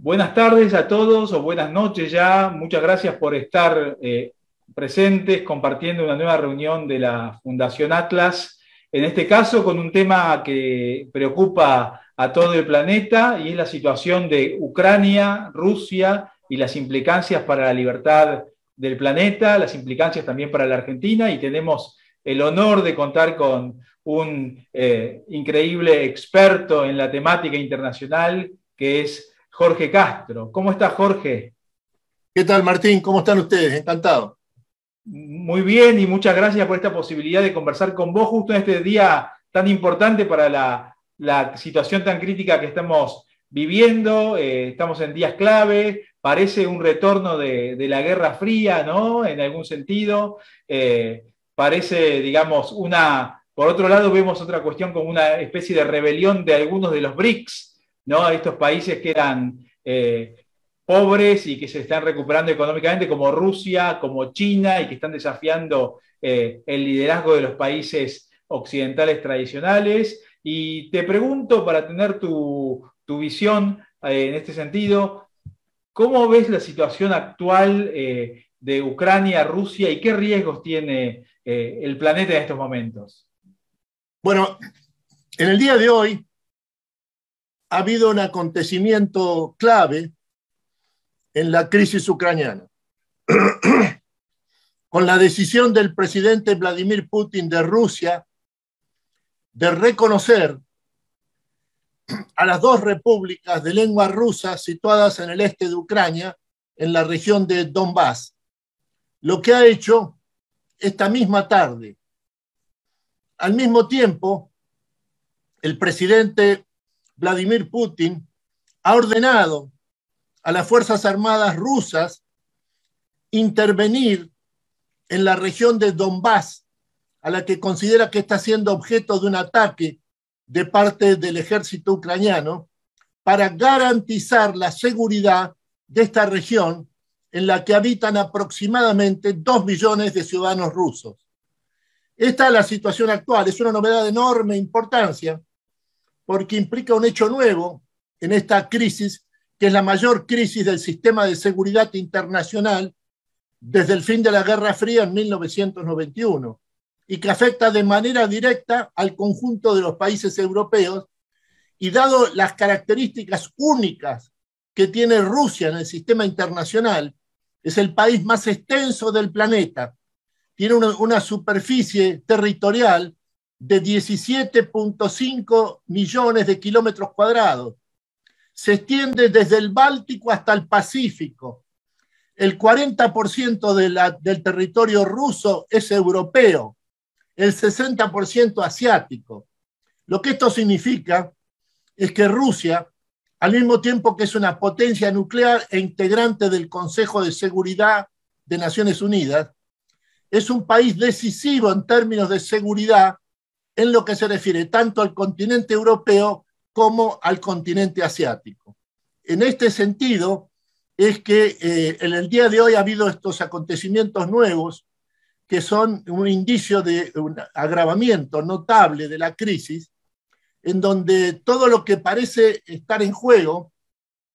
Buenas tardes a todos o buenas noches ya. Muchas gracias por estar eh, presentes compartiendo una nueva reunión de la Fundación Atlas. En este caso, con un tema que preocupa a todo el planeta y es la situación de Ucrania, Rusia y las implicancias para la libertad del planeta, las implicancias también para la Argentina y tenemos el honor de contar con un eh, increíble experto en la temática internacional que es Jorge Castro. ¿Cómo estás, Jorge? ¿Qué tal Martín? ¿Cómo están ustedes? Encantado. Muy bien y muchas gracias por esta posibilidad de conversar con vos justo en este día tan importante para la, situación tan crítica que estamos viviendo. Eh, estamos en días clave, parece un retorno de, la Guerra Fría, ¿no? En algún sentido. Eh, parece, digamos, una... Por otro lado, vemos otra cuestión como una especie de rebelión de algunos de los BRICS, a Estos países que eran eh, pobres y que se están recuperando económicamente, como Rusia, como China, y que están desafiando eh, el liderazgo de los países occidentales tradicionales. Y te pregunto, para tener tu, visión eh, en este sentido, ¿cómo ves la situación actual de Ucrania, Rusia, y qué riesgos tiene el planeta en estos momentos? Bueno, en el día de hoy, ha habido un acontecimiento clave en la crisis ucraniana. Con la decisión del presidente Vladimir Putin de Rusia de reconocer a las dos repúblicas de lengua rusa situadas en el este de Ucrania, en la región de Donbass, lo que ha hecho esta misma tarde. Al mismo tiempo, el presidente Vladimir Putin ha ordenado a las Fuerzas Armadas rusas intervenir en la región de Donbass, a la que considera que está siendo objeto de un ataque de parte del ejército ucraniano, para garantizar la seguridad de esta región en la que habitan aproximadamente dos millones de ciudadanos rusos. Esta es la situación actual, es una novedad de enorme importancia porque implica un hecho nuevo en esta crisis, que es la mayor crisis del sistema de seguridad internacional desde el fin de la Guerra Fría en 1991 y que afecta de manera directa al conjunto de los países europeos. Y dado las características únicas que tiene Rusia en el sistema internacional, es el país más extenso del planeta, tiene una, superficie territorial de 17.5 millones de kilómetros cuadrados. Se extiende desde el Báltico hasta el Pacífico. El 40% de la, del territorio ruso es europeo, el 60% asiático. Lo que esto significa es que Rusia, al mismo tiempo que es una potencia nuclear e integrante del Consejo de Seguridad de Naciones Unidas, es un país decisivo en términos de seguridad en lo que se refiere tanto al continente europeo como al continente asiático. En este sentido, es que eh, en el día de hoy ha habido estos acontecimientos nuevos que son un indicio de un agravamiento notable de la crisis, en donde todo lo que parece estar en juego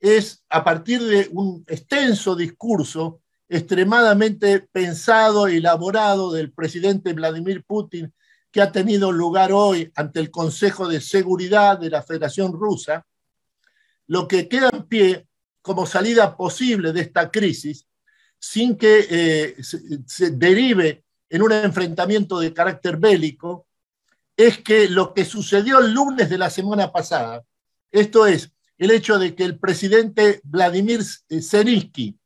es a partir de un extenso discurso extremadamente pensado, elaborado del presidente Vladimir Putin que ha tenido lugar hoy ante el Consejo de Seguridad de la Federación Rusa, lo que queda en pie como salida posible de esta crisis, sin que eh, se, se derive en un enfrentamiento de carácter bélico, es que lo que sucedió el lunes de la semana pasada, esto es, el hecho de que el presidente Vladimir Zelensky,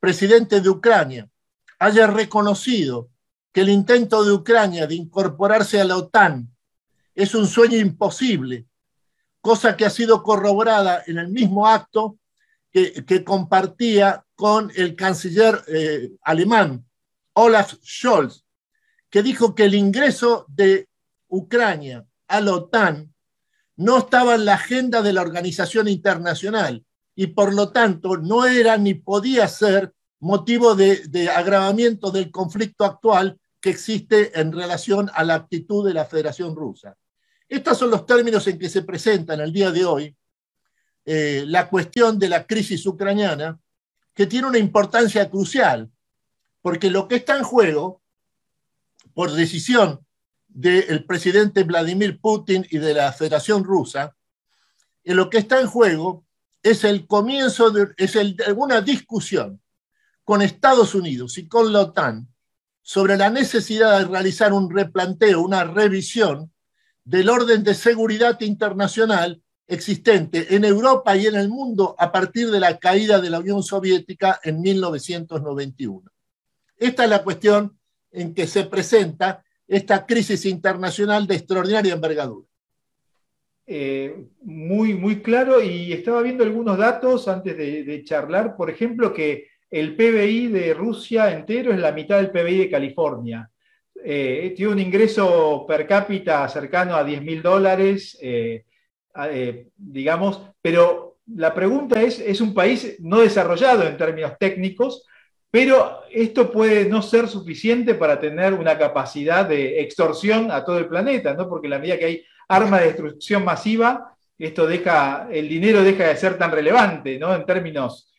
presidente de Ucrania, haya reconocido que el intento de Ucrania de incorporarse a la OTAN es un sueño imposible, cosa que ha sido corroborada en el mismo acto que, compartía con el canciller eh, alemán Olaf Scholz, que dijo que el ingreso de Ucrania a la OTAN no estaba en la agenda de la organización internacional y por lo tanto no era ni podía ser motivo de, agravamiento del conflicto actual que existe en relación a la actitud de la Federación Rusa. Estos son los términos en que se presenta en el día de hoy eh, la cuestión de la crisis ucraniana, que tiene una importancia crucial, porque lo que está en juego, por decisión del presidente Vladimir Putin y de la Federación Rusa, lo que está en juego es el comienzo de es discusión con Estados Unidos y con la OTAN sobre la necesidad de realizar un replanteo, una revisión del orden de seguridad internacional existente en Europa y en el mundo a partir de la caída de la Unión Soviética en 1991. Esta es la cuestión en que se presenta esta crisis internacional de extraordinaria envergadura. Eh, muy, muy claro, y estaba viendo algunos datos antes de charlar, por ejemplo, que el PBI de Rusia entero es la mitad del PBI de California. Eh, tiene un ingreso per cápita cercano a 10 mil dólares, eh, eh, digamos, pero la pregunta es, es un país no desarrollado en términos técnicos, pero esto puede no ser suficiente para tener una capacidad de extorsión a todo el planeta, ¿no? porque la medida que hay armas de destrucción masiva, esto deja, el dinero deja de ser tan relevante ¿no? en términos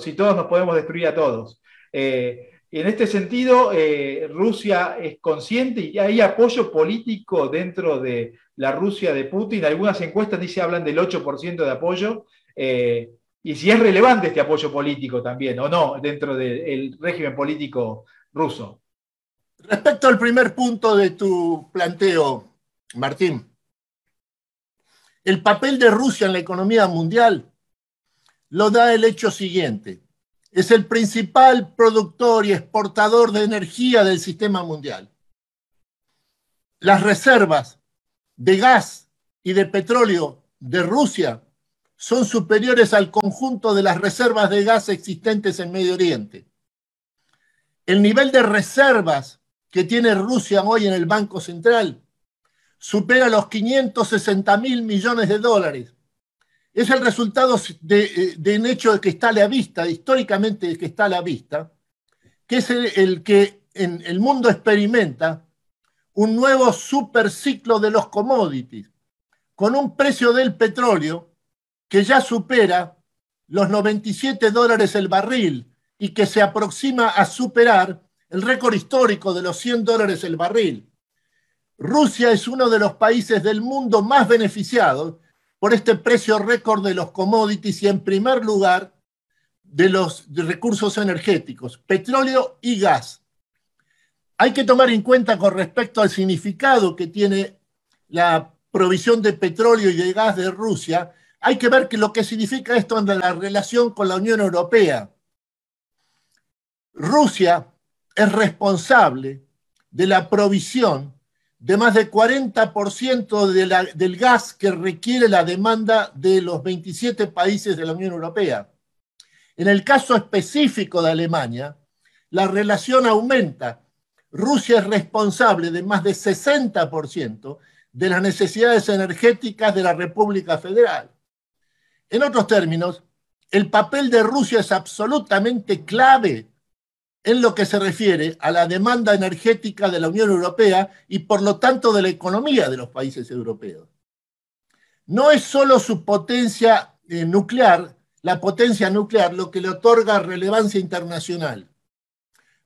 si, todos nos podemos destruir a todos. Eh, en este sentido, eh, Rusia es consciente y hay apoyo político dentro de la Rusia de Putin. Algunas encuestas dice hablan del 8% de apoyo. Eh, y si es relevante este apoyo político también o no dentro del régimen político ruso. Respecto al primer punto de tu planteo, Martín, el papel de Rusia en la economía mundial lo da el hecho siguiente. Es el principal productor y exportador de energía del sistema mundial. Las reservas de gas y de petróleo de Rusia son superiores al conjunto de las reservas de gas existentes en Medio Oriente. El nivel de reservas que tiene Rusia hoy en el Banco Central supera los 560 mil millones de dólares, es el resultado de, eh, de, un hecho que está a la vista, históricamente que está a la vista, que es el, que en el mundo experimenta un nuevo superciclo de los commodities, con un precio del petróleo que ya supera los 97 dólares el barril y que se aproxima a superar el récord histórico de los 100 dólares el barril. Rusia es uno de los países del mundo más beneficiados por este precio récord de los commodities y en primer lugar de los recursos energéticos, petróleo y gas. Hay que tomar en cuenta con respecto al significado que tiene la provisión de petróleo y de gas de Rusia, hay que ver que lo que significa esto en la relación con la Unión Europea. Rusia es responsable de la provisión de más del 40% del gas que requiere la demanda de los 27 países de la Unión Europea. En el caso específico de Alemania, la relación aumenta. Rusia es responsable de más de 60% de las necesidades energéticas de la República Federal. En otros términos, el papel de Rusia es absolutamente clave en lo que se refiere a la demanda energética de la Unión Europea y por lo tanto de la economía de los países europeos. No es solo su potencia eh, nuclear, la potencia nuclear, lo que le otorga relevancia internacional.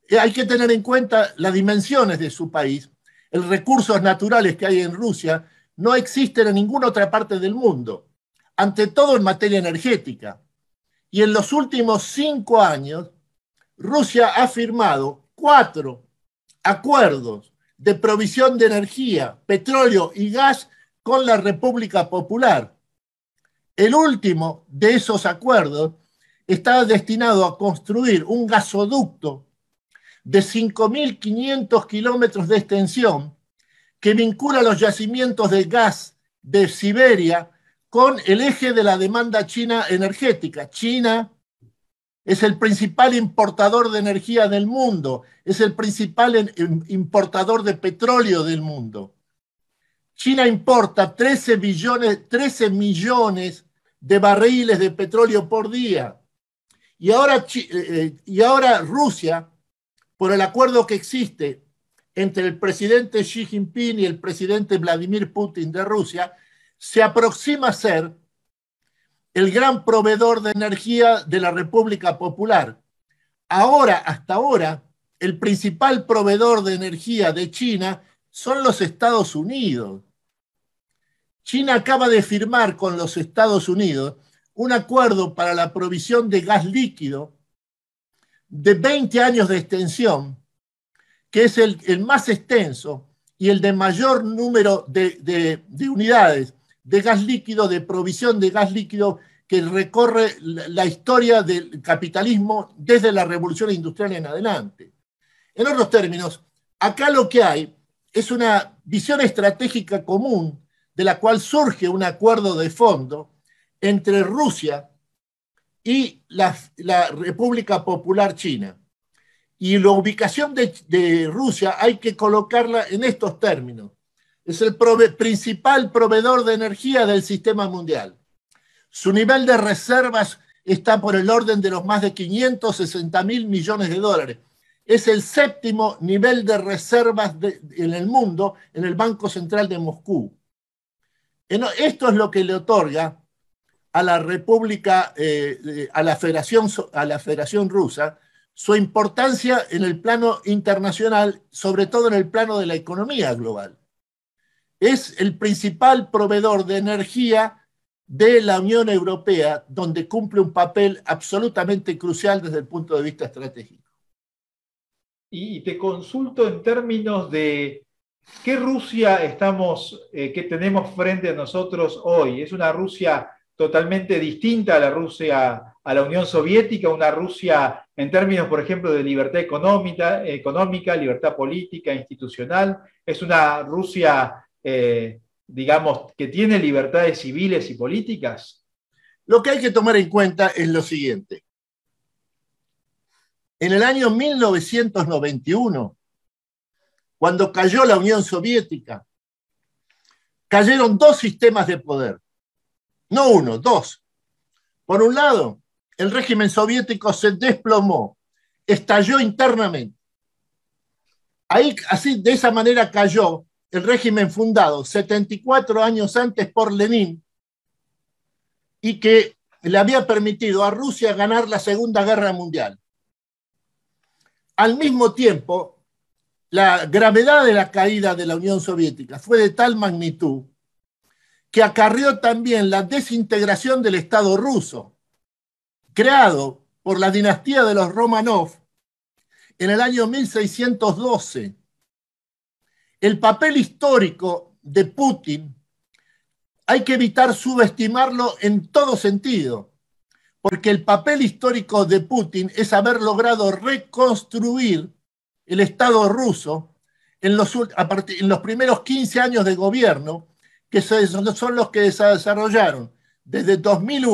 Eh, hay que tener en cuenta las dimensiones de su país, los recursos naturales que hay en Rusia, no existen en ninguna otra parte del mundo, ante todo en materia energética. Y en los últimos cinco años, Rusia ha firmado cuatro acuerdos de provisión de energía, petróleo y gas con la República Popular. El último de esos acuerdos está destinado a construir un gasoducto de 5.500 kilómetros de extensión que vincula los yacimientos de gas de Siberia con el eje de la demanda china energética. China es el principal importador de energía del mundo, es el principal importador de petróleo del mundo. China importa 13, millones de barriles de petróleo por día. Y ahora, eh, eh, y ahora Rusia, por el acuerdo que existe entre el presidente Xi Jinping y el presidente Vladimir Putin de Rusia, se aproxima a ser el gran proveedor de energía de la República Popular. Ahora, hasta ahora, el principal proveedor de energía de China son los Estados Unidos. China acaba de firmar con los Estados Unidos un acuerdo para la provisión de gas líquido de 20 años de extensión, que es el, más extenso y el de mayor número de unidades de gas líquido, de provisión de gas líquido que recorre la historia del capitalismo desde la revolución industrial en adelante. En otros términos, acá lo que hay es una visión estratégica común de la cual surge un acuerdo de fondo entre Rusia y la, República Popular China. Y la ubicación de Rusia hay que colocarla en estos términos es el principal proveedor de energía del sistema mundial. Su nivel de reservas está por el orden de los más de 560 mil millones de dólares. Es el séptimo nivel de reservas en el mundo en el Banco Central de Moscú. Esto es lo que le otorga a la República, eh, eh, a, la Federación, a la Federación Rusa, su importancia en el plano internacional, sobre todo en el plano de la economía global es el principal proveedor de energía de la Unión Europea, donde cumple un papel absolutamente crucial desde el punto de vista estratégico. Y te consulto en términos de qué Rusia estamos, eh, tenemos frente a nosotros hoy. Es una Rusia totalmente distinta a la Rusia, a la Unión Soviética, una Rusia en términos, por ejemplo, de libertad económica, económica libertad política, institucional. Es una Rusia eh, digamos, que tiene libertades civiles y políticas? Lo que hay que tomar en cuenta es lo siguiente. En el año 1991, cuando cayó la Unión Soviética, cayeron dos sistemas de poder. No uno, dos. Por un lado, el régimen soviético se desplomó, estalló internamente. Ahí, así, de esa manera cayó el régimen fundado 74 años antes por Lenin y que le había permitido a Rusia ganar la Segunda Guerra Mundial. Al mismo tiempo, la gravedad de la caída de la Unión Soviética fue de tal magnitud que acarrió también la desintegración del Estado ruso, creado por la dinastía de los Romanov en el año 1612 el papel histórico de Putin hay que evitar subestimarlo en todo sentido, porque el papel histórico de Putin es haber logrado reconstruir el Estado ruso en los, en los primeros 15 años de gobierno, que son los que se desarrollaron desde 2000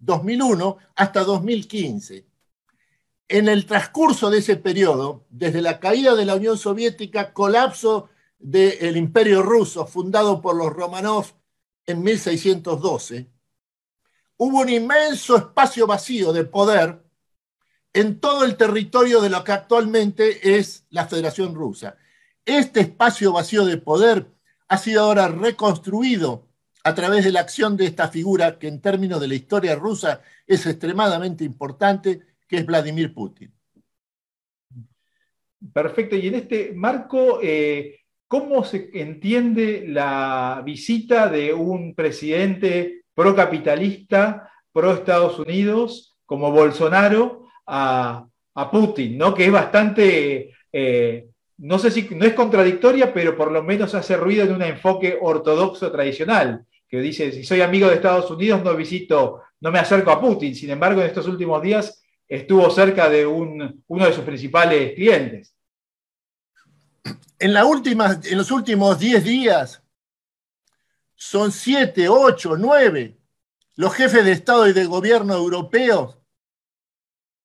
2001 hasta 2015. En el transcurso de ese periodo, desde la caída de la Unión Soviética, colapso del imperio ruso fundado por los Romanov en 1612, hubo un inmenso espacio vacío de poder en todo el territorio de lo que actualmente es la Federación Rusa. Este espacio vacío de poder ha sido ahora reconstruido a través de la acción de esta figura que en términos de la historia rusa es extremadamente importante, que es Vladimir Putin. Perfecto, y en este marco, eh, ¿cómo se entiende la visita de un presidente procapitalista, pro Estados Unidos, como Bolsonaro, a, Putin, ¿no? que es bastante, eh, no sé si no es contradictoria, pero por lo menos hace ruido en un enfoque ortodoxo tradicional, que dice, si soy amigo de Estados Unidos, no visito, no me acerco a Putin. Sin embargo, en estos últimos días estuvo cerca de uno de sus principales clientes. En, la última, en los últimos 10 días son 7, 8, 9 los jefes de Estado y de gobierno europeos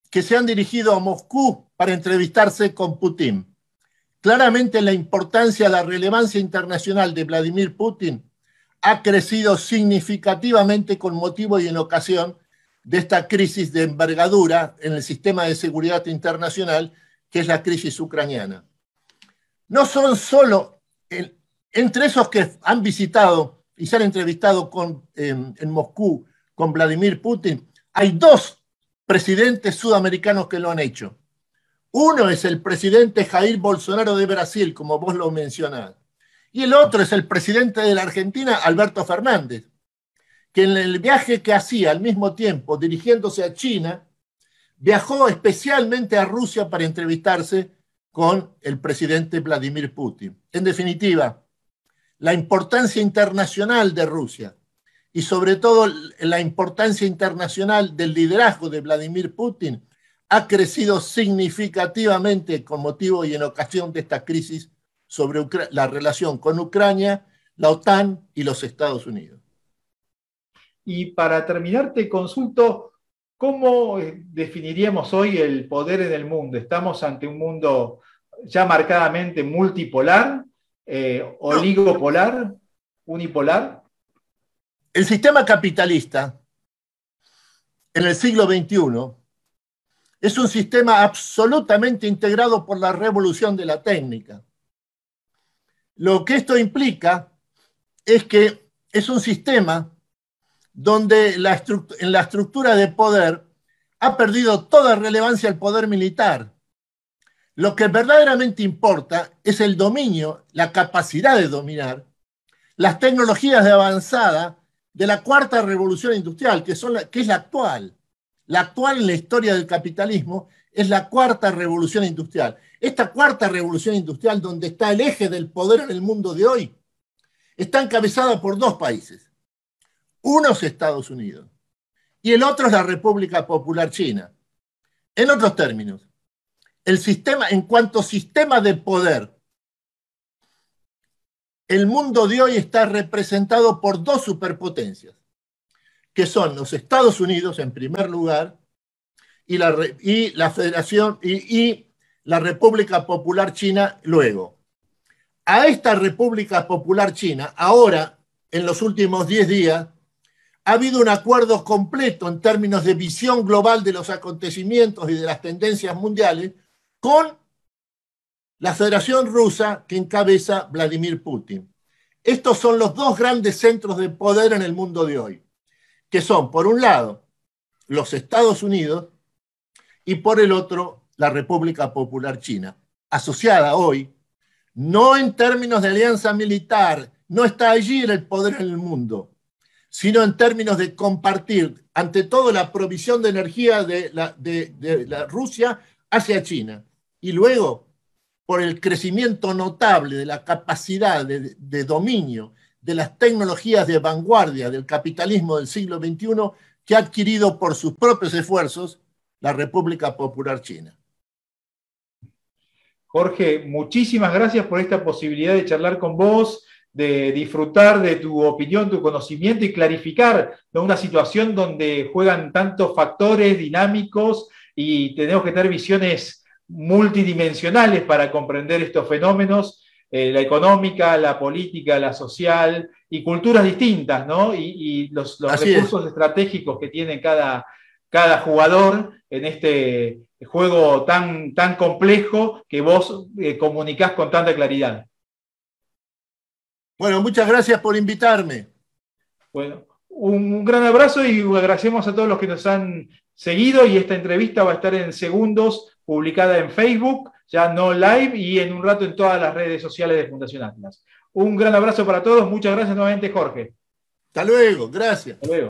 que se han dirigido a Moscú para entrevistarse con Putin. Claramente la importancia, la relevancia internacional de Vladimir Putin ha crecido significativamente con motivo y en ocasión de esta crisis de envergadura en el sistema de seguridad internacional, que es la crisis ucraniana. No son solo, entre esos que han visitado y se han entrevistado con, en, Moscú con Vladimir Putin, hay dos presidentes sudamericanos que lo han hecho. Uno es el presidente Jair Bolsonaro de Brasil, como vos lo mencionás, y el otro es el presidente de la Argentina, Alberto Fernández que en el viaje que hacía al mismo tiempo dirigiéndose a China, viajó especialmente a Rusia para entrevistarse con el presidente Vladimir Putin. En definitiva, la importancia internacional de Rusia y sobre todo la importancia internacional del liderazgo de Vladimir Putin ha crecido significativamente con motivo y en ocasión de esta crisis sobre la relación con Ucrania, la OTAN y los Estados Unidos. Y para terminar, te consulto, ¿cómo eh, definiríamos hoy el poder en el mundo? ¿Estamos ante un mundo ya marcadamente multipolar, eh, oligopolar, unipolar? El sistema capitalista en el siglo XXI es un sistema absolutamente integrado por la revolución de la técnica. Lo que esto implica es que es un sistema donde en la estructura de poder ha perdido toda relevancia el poder militar. Lo que verdaderamente importa es el dominio, la capacidad de dominar, las tecnologías de avanzada de la cuarta revolución industrial, que, son que es la actual. La actual en la historia del capitalismo es la cuarta revolución industrial. Esta cuarta revolución industrial, donde está el eje del poder en el mundo de hoy, está encabezada por dos países. Unos Estados Unidos y el otro es la República Popular China. En otros términos, el sistema, en cuanto sistema de poder, el mundo de hoy está representado por dos superpotencias, que son los Estados Unidos en primer lugar y la, Federación y, y la República Popular China luego. A esta República Popular China, ahora, en los últimos 10 días, ha habido un acuerdo completo en términos de visión global de los acontecimientos y de las tendencias mundiales con la Federación Rusa que encabeza Vladimir Putin. Estos son los dos grandes centros de poder en el mundo de hoy, que son, por un lado, los Estados Unidos y por el otro, la República Popular China, asociada hoy, no en términos de alianza militar, no está allí el poder en el mundo, sino en términos de compartir, ante todo, la provisión de energía de, la, Rusia hacia China. Y luego, por el crecimiento notable de la capacidad de dominio de las tecnologías de vanguardia del capitalismo del siglo XXI que ha adquirido por sus propios esfuerzos la República Popular China. Jorge, muchísimas gracias por esta posibilidad de charlar con vos de disfrutar de tu opinión, tu conocimiento y clarificar una situación donde juegan tantos factores dinámicos y tenemos que tener visiones multidimensionales para comprender estos fenómenos, eh, la económica, la política, la social y culturas distintas, ¿no? Y, los, recursos estratégicos que tiene cada, cada jugador en este juego tan, tan complejo que vos comunicas eh, comunicás con tanta claridad. Bueno, muchas gracias por invitarme. Bueno, un gran abrazo y agradecemos a todos los que nos han seguido y esta entrevista va a estar en segundos publicada en Facebook, ya no live y en un rato en todas las redes sociales de Fundación Atlas. Un gran abrazo para todos, muchas gracias nuevamente Jorge. Hasta luego, gracias. Hasta luego.